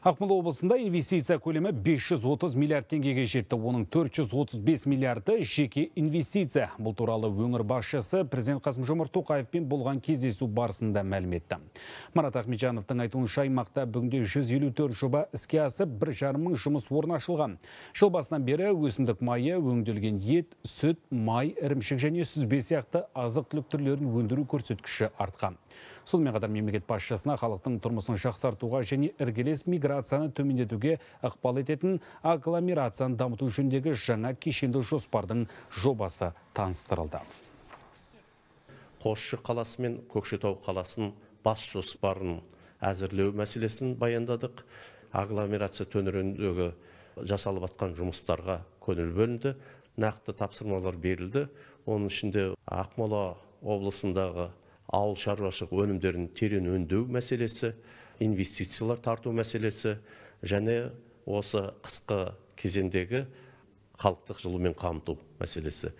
Ақмола облысында инвестиция көлемі 530 миллиард теңгеге жетті. Оның 435 миллиарды жеке инвестиция. Бұл туралы өңір басшысы президент Қасым Жомарт Тоқаевпен болған кездесу барысында мәліметті. Марат Ахмеджановтың айтуынша аймақта бүгінде 154 жоба іске асып, 1,5 мың жұмыс орны ашылған. Жыл басынан бері өсімдік майы, өңделген ет, сүт, май, ірімшік және сүзбе сияқты азық түлік түрлерін өндіру көрсеткіші артқан. Сонымен қатар мемлекет басшысына халықтың тұрмысын жақсартуға және іргелес концентрацияны төмендетуге ықпал ететін агломерацияны дамыту жөніндегі жаңа кешенді жоспардың жобасы таныстырылды қосшы қаласы мен көкшетау қаласын бас жоспарын әзірлеу мәселесін баяндадық агломерация төңірегіндегі жасалып жатқан жұмыстарға көңіл бөлінді нақты тапсырмалар берілді оның ішінде ақмола облысындағы ауыл шаруашылық өнімдерін терең өңдеу мәселесі инвестициялар тарту мәселесі және осы қысқы кезеңдегі халықтық жылумен қамту мәселесі